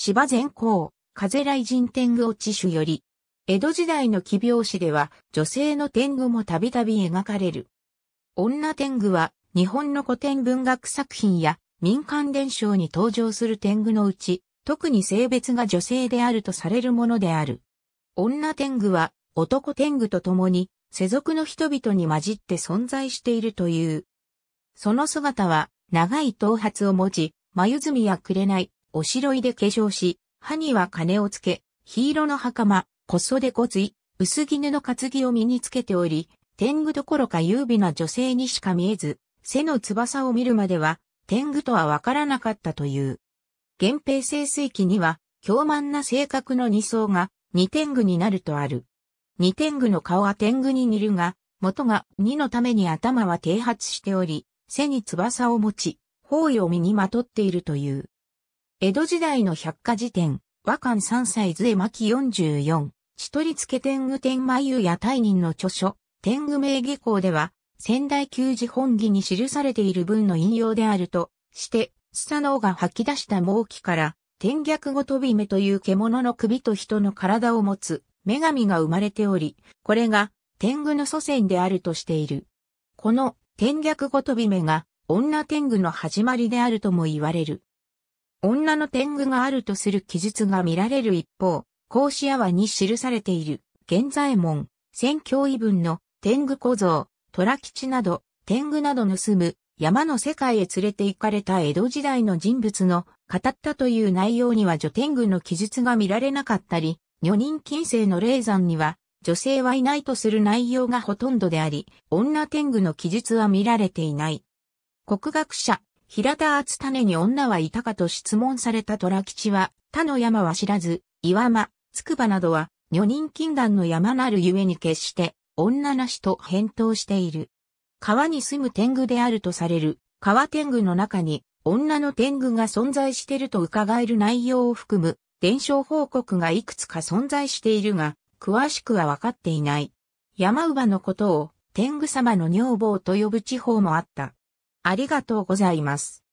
芝前光、風来人天狗落ち種より、江戸時代の奇病史では女性の天狗もたびたび描かれる。女天狗は日本の古典文学作品や民間伝承に登場する天狗のうち、特に性別が女性であるとされるものである。女天狗は男天狗と共に世俗の人々に混じって存在しているという。その姿は長い頭髪を持ち、眉れやい、おしろいで化粧し、歯には金をつけ、黄色の袴、こそでこつい、薄絹の担ぎを身につけており、天狗どころか優美な女性にしか見えず、背の翼を見るまでは、天狗とはわからなかったという。源平清水期には、凶慢な性格の二層が、二天狗になるとある。二天狗の顔は天狗に似るが、元が二のために頭は低発しており、背に翼を持ち、包囲を身にまとっているという。江戸時代の百科事典、和漢三歳図絵巻44、千鳥付天狗天眉や大人の著書、天狗名下校では、仙台旧字本義に記されている文の引用であるとして、スサノオが吐き出した猛気から、天逆ご飛び目という獣の首と人の体を持つ女神が生まれており、これが天狗の祖先であるとしている。この天逆ご飛び目が女天狗の始まりであるとも言われる。女の天狗があるとする記述が見られる一方、孔子屋はに記されている、現在門、戦教異文の天狗小僧、虎吉など、天狗など盗む、山の世界へ連れて行かれた江戸時代の人物の語ったという内容には女天狗の記述が見られなかったり、女人近世の霊山には女性はいないとする内容がほとんどであり、女天狗の記述は見られていない。国学者、平田厚種に女はいたかと質問された虎吉は、他の山は知らず、岩間、筑波などは、女人禁断の山なるゆえに決して、女なしと返答している。川に住む天狗であるとされる、川天狗の中に、女の天狗が存在していると伺える内容を含む、伝承報告がいくつか存在しているが、詳しくはわかっていない。山姥のことを、天狗様の女房と呼ぶ地方もあった。ありがとうございます。